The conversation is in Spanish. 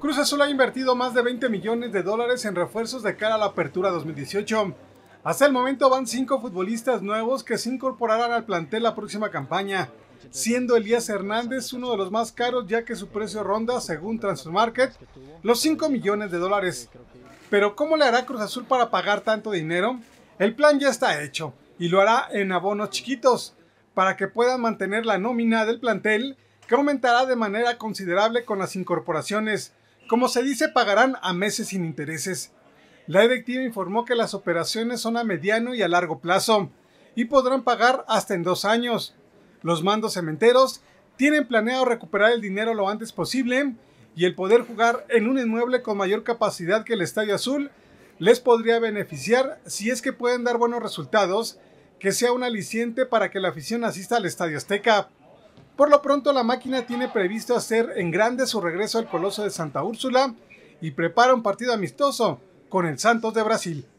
Cruz Azul ha invertido más de 20 millones de dólares en refuerzos de cara a la apertura 2018. Hasta el momento van cinco futbolistas nuevos que se incorporarán al plantel la próxima campaña, siendo Elías Hernández uno de los más caros ya que su precio ronda, según Transfer Market, los 5 millones de dólares. Pero ¿cómo le hará Cruz Azul para pagar tanto dinero? El plan ya está hecho y lo hará en abonos chiquitos, para que puedan mantener la nómina del plantel que aumentará de manera considerable con las incorporaciones, como se dice, pagarán a meses sin intereses. La directiva informó que las operaciones son a mediano y a largo plazo y podrán pagar hasta en dos años. Los mandos cementeros tienen planeado recuperar el dinero lo antes posible y el poder jugar en un inmueble con mayor capacidad que el Estadio Azul les podría beneficiar si es que pueden dar buenos resultados, que sea un aliciente para que la afición asista al Estadio Azteca. Por lo pronto, la máquina tiene previsto hacer en grande su regreso al Coloso de Santa Úrsula y prepara un partido amistoso con el Santos de Brasil.